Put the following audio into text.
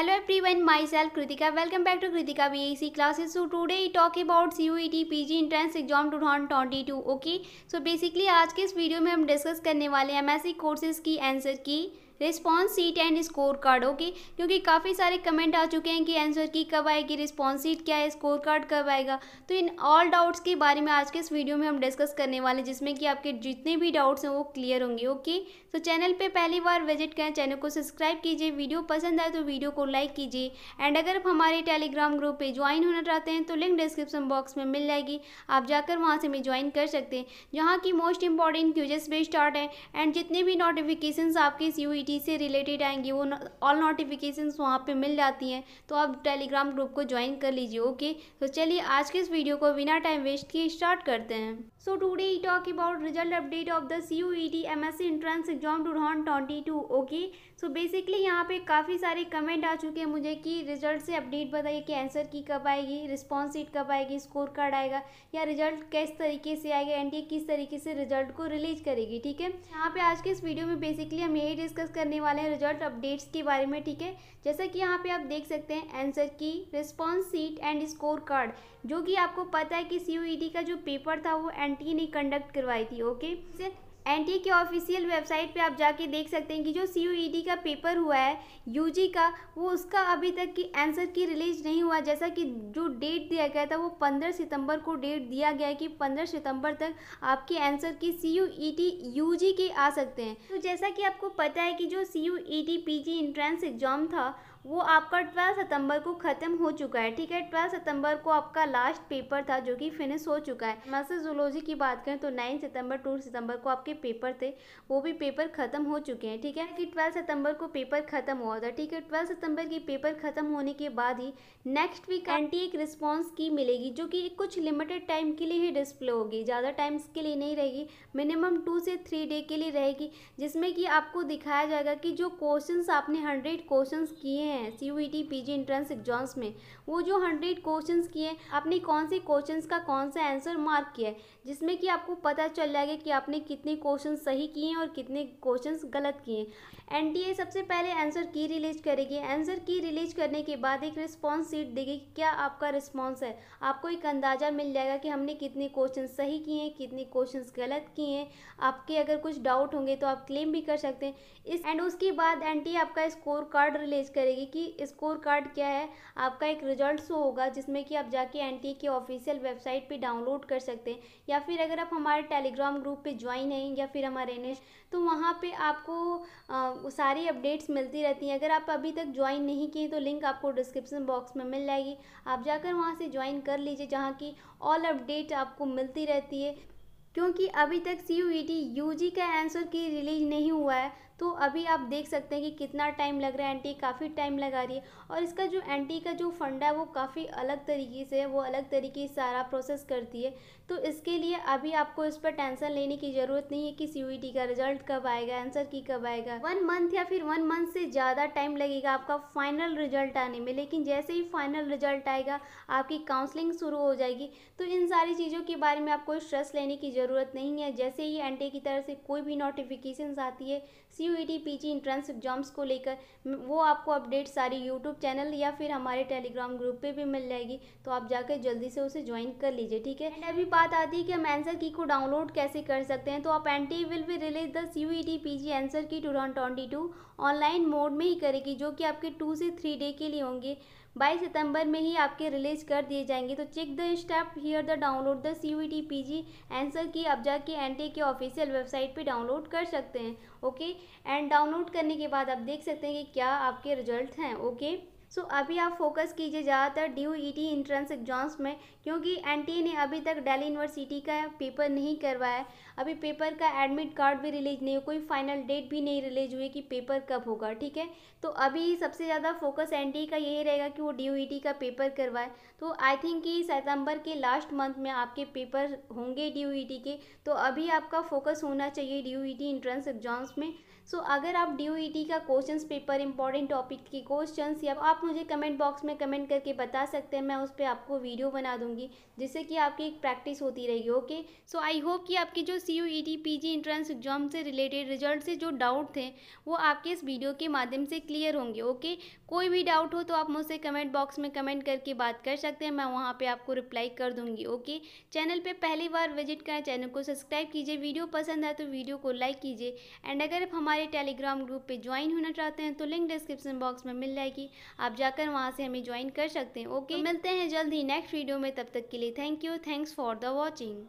hello everyone myself Kritika welcome back to Kritika B A C classes so today we talk about C U E T P G entrance exam two thousand twenty two okay so basically आज के इस video में हम discuss करने वाले हैं M S C courses की answer key response sheet and score card okay क्योंकि काफ़ी सारे कमेंट आ चुके हैं कि आंसर की कब आएगी रिस्पॉन्स सीट क्या है स्कोर कार्ड कब आएगा तो इन ऑल डाउट्स के बारे में आज के इस वीडियो में हम डिस्कस करने वाले हैं जिसमें कि आपके जितने भी डाउट्स हैं वो क्लियर होंगे ओके तो चैनल पर पहली बार विजिट करें चैनल को सब्सक्राइब कीजिए वीडियो पसंद आए तो वीडियो को लाइक कीजिए एंड अगर आप हमारे टेलीग्राम ग्रुप पर ज्वाइन होना चाहते हैं तो लिंक डिस्क्रिप्शन बॉक्स में मिल जाएगी आप जाकर वहाँ से हमें ज्वाइन कर सकते हैं जहाँ की मोस्ट इंपॉर्टेंट क्यूजेस भी स्टार्ट है एंड जितने भी नोटिफिकेशन आपके इस यू टी से रिलेटेड आएंगे वो ऑल नोटिफिकेशंस वहाँ पे मिल जाती हैं तो आप टेलीग्राम ग्रुप को ज्वाइन कर लीजिए ओके तो चलिए आज के इस वीडियो को बिना टाइम वेस्ट किए स्टार्ट करते हैं so today we talk about result update of the C U E T M S C entrance exam two thousand twenty two okay so basically यहाँ पे काफ़ी सारे कमेंट आ चुके हैं मुझे कि रिजल्ट से अपडेट बताइए कि आंसर की कब आएगी रिस्पॉन्स सीट कब आएगी स्कोर कार्ड आएगा या रिजल्ट किस तरीके से आएगा एनटीए किस तरीके से रिजल्ट को रिलीज करेगी ठीक है यहाँ पे आज के इस वीडियो में बेसिकली हम यही डिस्कस कर करने वाले हैं रिजल्ट अपडेट्स के बारे में ठीक है जैसा कि यहाँ पे आप देख सकते हैं answer key response sheet and score card जो कि आपको पता है कि सी e का जो पेपर था वो एंटी e ने कंडक्ट करवाई थी okay N K official website पे आप जाके देख सकते हैं कि जो सी e का पेपर हुआ है यूजी का वो उसका अभी तक की आंसर की रिलीज नहीं हुआ जैसा कि जो डेट दिया गया था वो पंद्रह सितंबर को डेट दिया गया है कि पंद्रह सितंबर तक आपके आंसर की सी यू e के आ सकते हैं तो जैसा कि आपको पता है कि जो C U G entrance exam था वो आपका ट्वेल्थ सितंबर को ख़त्म हो चुका है ठीक है ट्वेल्थ सितंबर को आपका लास्ट पेपर था जो कि फिनिश हो चुका है मैसे जूलॉजी की बात करें तो नाइन सितंबर टू सितंबर को आपके पेपर थे वो भी पेपर ख़त्म हो चुके हैं ठीक है कि ट्वेल्थ सितंबर को पेपर ख़त्म हुआ था ठीक है ट्वेल्थ सितंबर की पेपर ख़त्म होने के बाद ही नेक्स्ट वीक एंटी एक रिस्पॉन्स की मिलेगी जो कि कुछ लिमिटेड टाइम के लिए ही डिस्प्ले होगी ज़्यादा टाइम्स के लिए नहीं रहेगी मिनिमम टू से थ्री डे के लिए रहेगी जिसमें कि आपको दिखाया जाएगा कि जो क्वेश्चन आपने हंड्रेड क्वेश्चन किए हैं C U PG entrance exams में वो जो हंड्रेड क्वेश्चंस किए आपने कौन से क्वेश्चंस का कौन सा आंसर मार्क किया है जिसमें कि आपको पता चल जाएगा कि आपने कितने क्वेश्चन सही किए हैं और कितने क्वेश्चन गलत किए हैं एन सबसे पहले आंसर की रिलीज करेगी आंसर की रिलीज करने के बाद एक रिस्पॉन्स सीट देगी क्या आपका रिस्पॉन्स है आपको एक अंदाज़ा मिल जाएगा कि हमने कितने क्वेश्चन सही किए हैं कितने क्वेश्चन गलत किए हैं आपके अगर कुछ डाउट होंगे तो आप क्लेम भी कर सकते हैं इस एंड उसके बाद एन आपका स्कोर कार्ड रिलीज करेगी जाइए कि स्कोर कार्ड क्या है आपका एक रिजल्ट शो होगा जिसमें कि आप जाके एन के ऑफिशियल वेबसाइट पे डाउनलोड कर सकते हैं या फिर अगर आप हमारे टेलीग्राम ग्रुप पे ज्वाइन हैं या फिर हमारे एन तो वहाँ पे आपको आ, सारी अपडेट्स मिलती रहती हैं अगर आप अभी तक ज्वाइन नहीं किए तो लिंक आपको डिस्क्रिप्सन बॉक्स में मिल जाएगी आप जाकर वहाँ से ज्वाइन कर लीजिए जहाँ की ऑल अपडेट आपको मिलती रहती है क्योंकि अभी तक सी यू e का आंसर की रिलीज नहीं हुआ है तो अभी आप देख सकते हैं कि कितना टाइम लग रहा है एंटी काफ़ी टाइम लगा रही है और इसका जो एंटी का जो फंडा है वो काफ़ी अलग तरीके से वो अलग तरीके से सारा प्रोसेस करती है तो इसके लिए अभी आपको इस पर टेंशन लेने की ज़रूरत नहीं है कि सी e का रिजल्ट कब आएगा आंसर की कब आएगा वन मंथ या फिर वन मंथ से ज़्यादा टाइम लगेगा आपका फाइनल रिजल्ट आने में लेकिन जैसे ही फाइनल रिजल्ट आएगा आपकी काउंसलिंग शुरू हो जाएगी तो इन सारी चीज़ों के बारे में आपको स्ट्रेस लेने की ज़रूरत नहीं है जैसे ही एन की तरफ से कोई भी नोटिफिकेशन आती है सी यू एंट्रेंस एग्जाम्स को लेकर वो आपको अपडेट सारी यूट्यूब चैनल या फिर हमारे टेलीग्राम ग्रुप पे भी मिल जाएगी तो आप जाकर जल्दी से उसे ज्वाइन कर लीजिए ठीक है अभी बात आती है कि हम आंसर की को डाउनलोड कैसे कर सकते हैं तो आप एन टी विल भी release the C U answer key to online mode में ही करेगी जो कि आपके टू से थ्री डे के लिए होंगे 22 सितंबर में ही आपके रिलीज कर दिए जाएंगे तो check the step here the download the C U T P G answer key अब जाके एन के ऑफिशियल वेबसाइट पे डाउनलोड कर सकते हैं ओके एंड डाउनलोड करने के बाद आप देख सकते हैं कि क्या आपके रिजल्ट हैं ओके सो अभी आप फोकस कीजिए ज़्यादातर ई टी इंट्रेंस एग्जाम्स में क्योंकि एन टी ए ने अभी तक डेली यूनिवर्सिटी का पेपर नहीं करवाया अभी पेपर का एडमिट कार्ड भी रिलीज नहीं हुआ कोई फाइनल डेट भी नहीं रिलीज हुई कि पेपर कब होगा ठीक है तो अभी सबसे ज़्यादा फोकस एन टी ए का यही रहेगा कि वो डी यू ई टी का पेपर करवाए तो आई थिंक कि सितंबर के लास्ट मंथ में आपके पेपर होंगे डी यू ई टी के तो अभी आपका फोकस होना चाहिए D U E T entrance exams में सो so, अगर आप डी ई e का क्वेश्चन पेपर इंपॉर्टेंट टॉपिक की क्वेश्चन या आप मुझे कमेंट बॉक्स में कमेंट करके बता सकते हैं मैं उस पर आपको वीडियो बना दूंगी जिससे कि आपकी एक प्रैक्टिस होती रहेगी ओके सो आई होप कि आपके जो C U E T P G entrance exam से रिलेटेड रिजल्ट से जो डाउट थे वो आपके इस वीडियो के माध्यम से क्लियर होंगे ओके कोई भी डाउट हो तो आप मुझसे कमेंट बॉक्स में कमेंट करके बात कर सकते हैं मैं वहाँ पर आपको रिप्लाई कर दूँगी ओके चैनल पर पहली बार विजिट करें चैनल को सब्सक्राइब कीजिए वीडियो पसंद आए तो वीडियो को लाइक कीजिए एंड अगर हमारे हमारे टेलीग्राम ग्रुप पे ज्वाइन होना चाहते हैं तो लिंक डिस्क्रिप्शन बॉक्स में मिल जाएगी आप जाकर वहाँ से हमें ज्वाइन कर सकते हैं ओके तो मिलते हैं जल्द ही नेक्स्ट वीडियो में तब तक के लिए thank you thanks for the watching